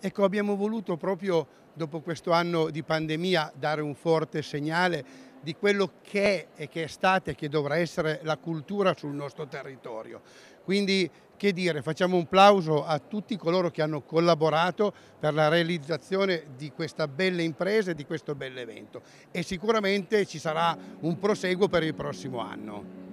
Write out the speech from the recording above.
Ecco, abbiamo voluto proprio dopo questo anno di pandemia dare un forte segnale di quello che è e che è stata e che dovrà essere la cultura sul nostro territorio. Quindi, che dire, facciamo un plauso a tutti coloro che hanno collaborato per la realizzazione di questa bella impresa e di questo bell'evento. e sicuramente ci sarà un proseguo per il prossimo anno.